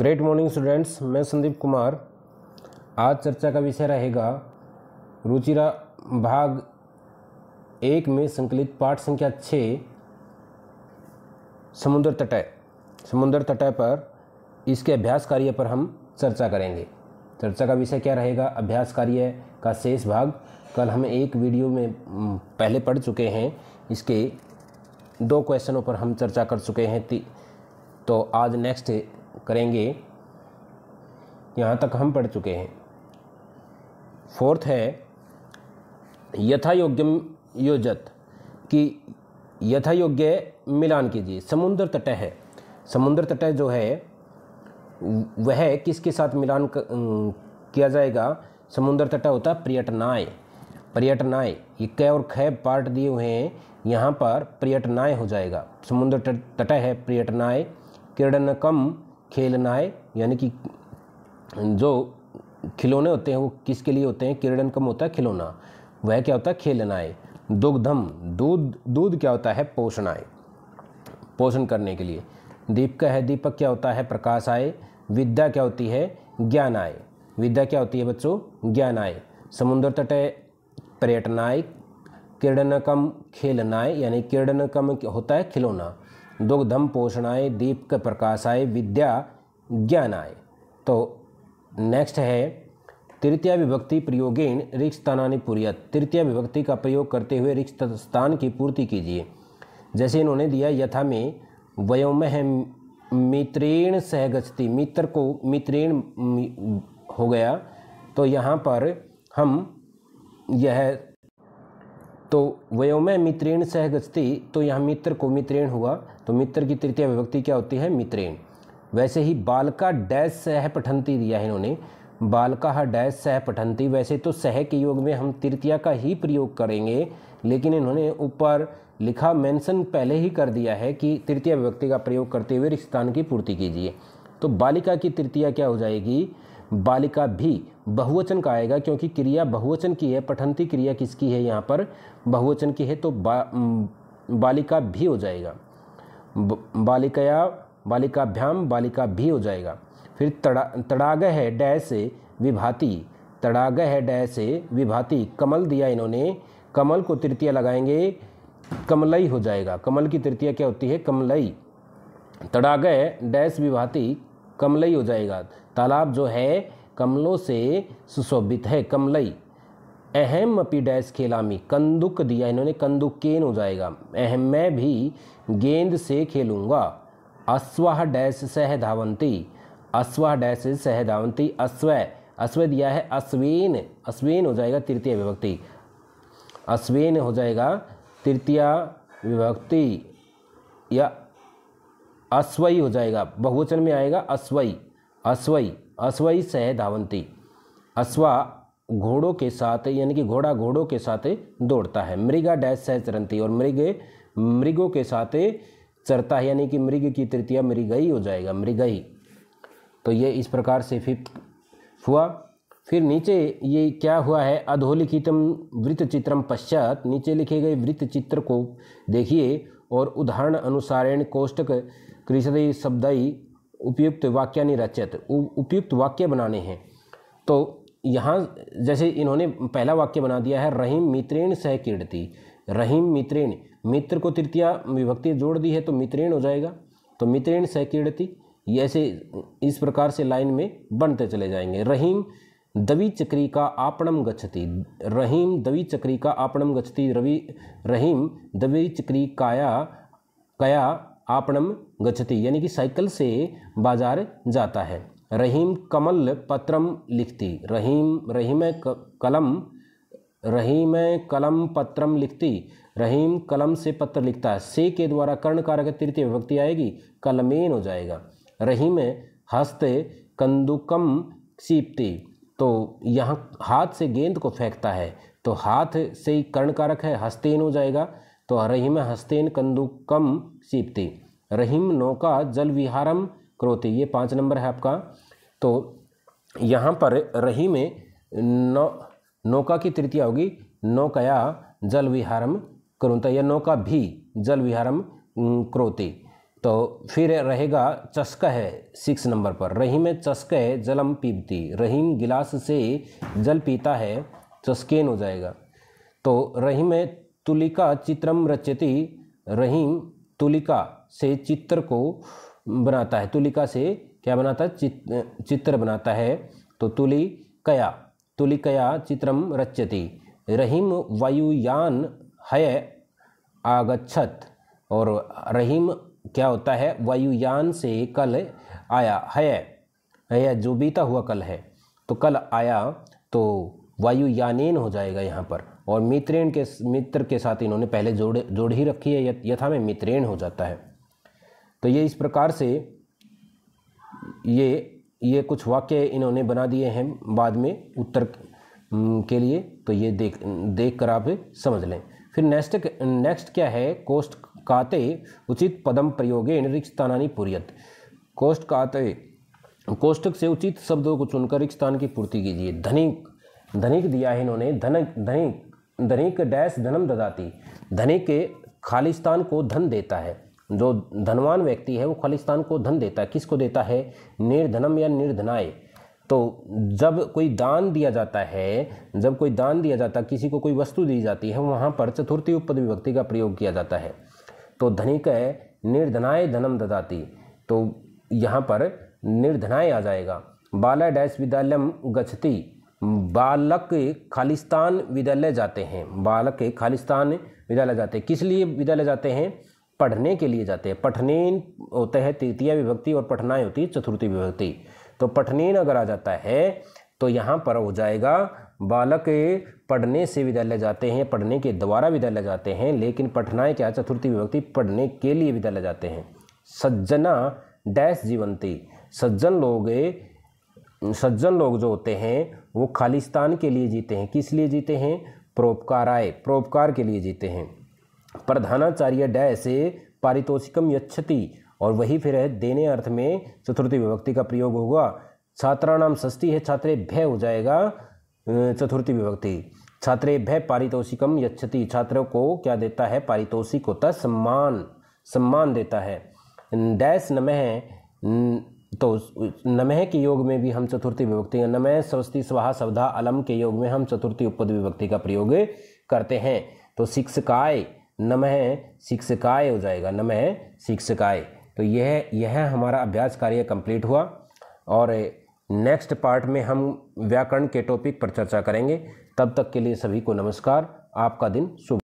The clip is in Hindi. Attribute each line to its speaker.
Speaker 1: ग्रेट मॉर्निंग स्टूडेंट्स मैं संदीप कुमार आज चर्चा का विषय रहेगा रुचिरा भाग एक में संकलित पाठ संख्या छः समुद्र तटय समुद्र तटय पर इसके अभ्यास कार्य पर हम चर्चा करेंगे चर्चा का विषय क्या रहेगा अभ्यास कार्य का शेष भाग कल हम एक वीडियो में पहले पढ़ चुके हैं इसके दो क्वेश्चनों पर हम चर्चा कर चुके हैं तो आज नेक्स्ट करेंगे यहाँ तक हम पढ़ चुके हैं फोर्थ है यथा योग्यम योजत कि यथा योग्य मिलान कीजिए समुद्र तट है समुद्र तट जो है वह किसके साथ मिलान किया जाएगा समुद्र तट होता है पर्यटनाएँ पर्यटनाएँ ये कै और खै पार्ट दिए हुए हैं यहाँ पर पर्यटनाएँ हो जाएगा समुद्र तट है पर्यटनाएँ किरणकम खेलनाए यानी कि जो खिलौने होते हैं वो किसके लिए होते हैं किरणन कम होता है खिलौना वह क्या होता है खेलनाए दुग्धम दूध दूध क्या होता है आय पोषण करने के लिए दीपक है दीपक क्या होता है प्रकाश आए विद्या क्या होती है ज्ञान आए विद्या क्या होती है बच्चों ज्ञान आए समुद्र तट पर्यटनाए किरणकम खेलनाएँ यानी किरणकम होता है खिलौना दुग्धम पोषणाय दीप के प्रकाशाय विद्या आय तो नेक्स्ट है तृतीय विभक्ति प्रयोगेण रिक्ष स्थानानि पूर्यत तृतीय विभक्ति का प्रयोग करते हुए रिक्त स्थान की पूर्ति कीजिए जैसे इन्होंने दिया यथा में वयोमह मित्रेण सहगछति मित्र को मित्रेण हो गया तो यहाँ पर हम यह तो में मित्रेण सह गचती तो यहाँ मित्र को मित्रेण हुआ तो मित्र की तृतीय विभक्ति क्या होती है मित्रेण वैसे ही बालका डैश सह पठंती दिया है इन्होंने बालका डैश सह पठंती वैसे तो सह के योग में हम तृतीया का ही प्रयोग करेंगे लेकिन इन्होंने ऊपर लिखा मेंशन पहले ही कर दिया है कि तृतीय विभक्ति का प्रयोग करते हुए रिक्स्थान की पूर्ति कीजिए तो बालिका की तृतीया क्या हो जाएगी बालिका भी बहुवचन का आएगा क्योंकि क्रिया बहुवचन की है पठंती क्रिया किसकी है यहाँ पर बहुवचन की है तो बा, बालिका भी हो जाएगा बालिकया बालिकाभ्याम बालिका भी हो जाएगा फिर तड़ा तड़ाग है डय से विभाति तड़ाग है डय से विभाति कमल दिया इन्होंने कमल को तृतीय लगाएंगे कमलई हो जाएगा कमल की तृतीया क्या होती है कमलई तड़ाग डैश विभाति कमलई हो जाएगा तालाब जो है कमलों से सुशोभित है कमलई अहम अपी डैश खेलामी कंदुक दिया इन्होंने कंदुक केन हो जाएगा अहम मैं भी गेंद से खेलूँगा अश्वाह डैश सह धावंती अश्वाह डैश सह धावंती अश्व अश्व दिया है अश्वेन अश्वेन हो जाएगा तृतीय विभक्ति अश्वेन हो जाएगा तृतीय विभक्ति या अश्वई हो जाएगा बहुवचन में आएगा अश्वई अश्वई अश्वई सह धावंती अश्वा घोड़ों के साथ यानी कि घोड़ा घोड़ों के साथ दौड़ता है मृगा डैश सह चरंती और मृग मृगों के साथ चरता है यानी कि मृग की तृतीया मृगई हो जाएगा मृगई तो ये इस प्रकार से फिफ्थ हुआ फिर नीचे ये क्या हुआ है अधोलिखितम वृत्त चित्रम पश्चात नीचे लिखे गए वृत्त चित्र को देखिए और उदाहरण अनुसारेण कोष्टक कृषि ही उपयुक्त वाक्या रचित उपयुक्त वाक्य बनाने हैं तो यहाँ जैसे इन्होंने पहला वाक्य बना दिया है रहीम मित्रेण सह कीर्ति रहीम मित्रेण मित्र को तृतीया विभक्ति जोड़ दी है तो मित्रेण हो जाएगा तो मित्रेण सह कीर्ति ऐसे इस प्रकार से लाइन में बनते चले जाएंगे रहीम दविचक्री का आपणम गच्छति रहीम दविचक्री का आपणम गच्छति रवि रहीम दविचक्री काया कया आपणम गच्छति यानी कि साइकिल से बाजार जाता है रहीम कमल पत्रम लिखती रहीम रहीम कलम रहीम कलम पत्रम लिखती रहीम कलम से पत्र लिखता है से के द्वारा कर्ण कारक तृतीय विभक्ति आएगी कलमेन हो जाएगा रहीम हस्त कंदुकम सीपती तो यहाँ हाथ से गेंद को फेंकता है तो हाथ से ही कर्ण कारक है हस्तेन हो जाएगा तो रहीम हस्तेन कंदुकम सीपते रहीम नौका जल विहारम क्रोते ये पाँच नंबर है आपका तो यहाँ पर रहीम नौ नौका की तृतीया होगी नौकया जल विहारम क्रोता या नौका भी जल विहारम क्रोते तो फिर रहेगा चस्का है सिक्स नंबर पर रहीम चस्क है जलम पीबती रहीम गिलास से जल पीता है चस्केन हो जाएगा तो रहीम तुलिका चित्रम रचती रहीम तुलिका से चित्र को बनाता है तुलिका से क्या बनाता है चित, चित्र बनाता है तो तुलिकया तुलिकया चित्रम रचती रहीम वायुयान है आगछत और रहीम क्या होता है वायुयान से कल आया है है जो बीता हुआ कल है तो कल आया तो वायुयानेन हो जाएगा यहाँ पर और मित्रेण के मित्र के साथ इन्होंने पहले जोड़ जोड़ ही रखी है यथा में मित्रेण हो जाता है तो ये इस प्रकार से ये ये कुछ वाक्य इन्होंने बना दिए हैं बाद में उत्तर के लिए तो ये देख देख कर आप समझ लें फिर नेक्स्ट नेक्स्ट क्या है कोष्ट काते उचित पदम प्रयोगे रिक्तानानी पूरीयत कोष्ठ काते कोष्ठक से उचित शब्दों को चुनकर स्थान की पूर्ति कीजिए धनिक धनिक दिया है इन्होंने धनक धनिक धनिक डैश धनम ददाती धनिक खालिस्तान को धन देता है जो धनवान व्यक्ति है वो खालिस्तान को धन देता है किसको देता है निर्धनम या निर्धनाय तो जब कोई दान दिया जाता है जब कोई दान दिया जाता है किसी को कोई वस्तु दी जाती है वहाँ पर चतुर्थी उपद विभक्ति का प्रयोग किया जाता है तो धनिक है निर्धनाय धनम ददाती तो यहाँ पर निर्धनाय आ जाएगा बाला डैश विद्यालय गछती बालक खालिस्तान विद्यालय जाते हैं बालक खालिस्तान विद्यालय जाते हैं किस लिए विद्यालय जाते हैं पढ़ने के लिए जाते हैं पठनेन होते हैं तृतीय विभक्ति और पठनाएँ होती है चतुर्थी विभक्ति तो पठनेन अगर आ जाता है तो यहाँ पर हो जाएगा बालक पढ़ने से विद्यालय जाते हैं पढ़ने के द्वारा विद्यालय जाते हैं लेकिन पठनाएँ क्या चतुर्थी विभक्ति पढ़ने के लिए विद्यालय जाते हैं सज्जना डैश जीवंती सज्जन लोग सज्जन लोग जो होते हैं वो खालिस्तान के लिए जीते हैं किस लिए जीते हैं प्रोपकाराय परोपकार के लिए जीते हैं प्रधानाचार्य डैश पारितोषिकम यक्षति और वही फिर है देने अर्थ में चतुर्थी विभक्ति का प्रयोग होगा छात्रा नाम सस्ती है छात्रे भय हो जाएगा चतुर्थी विभक्ति छात्रे भय पारितोषिकम यच्छति छात्रों को क्या देता है पारितोषिक होता तो सम्मान सम्मान देता है डैश नमः तो नमह के योग में भी हम चतुर्थी विभक्ति नमह सरस्वती स्वाहा सवधा अलम के योग में हम चतुर्थी उपद विभक्ति का प्रयोग करते हैं तो शिक्षकाय नमह शिक्षकाय हो जाएगा नमह शिक्षकाय तो यह यह हमारा अभ्यास कार्य कंप्लीट हुआ और नेक्स्ट पार्ट में हम व्याकरण के टॉपिक पर चर्चा करेंगे तब तक के लिए सभी को नमस्कार आपका दिन शुभ